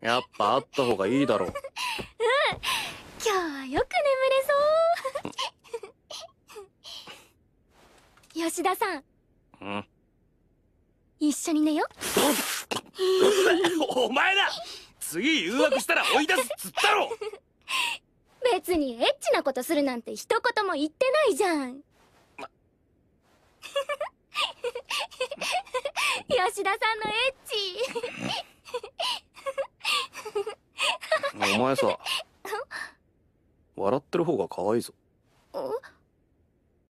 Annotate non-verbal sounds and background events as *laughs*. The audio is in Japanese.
やっぱあった方がいいだろう。うん。今日はよく眠れそう。吉田さん。うん。一緒に寝よ。*laughs* お前だ次誘惑したら追い出すっつったろ別にエッチなことするなんて一言も言ってないじゃん。ま、*laughs* 吉田さんのエッチ。お前さ *laughs* 笑ってる方が可愛いぞ。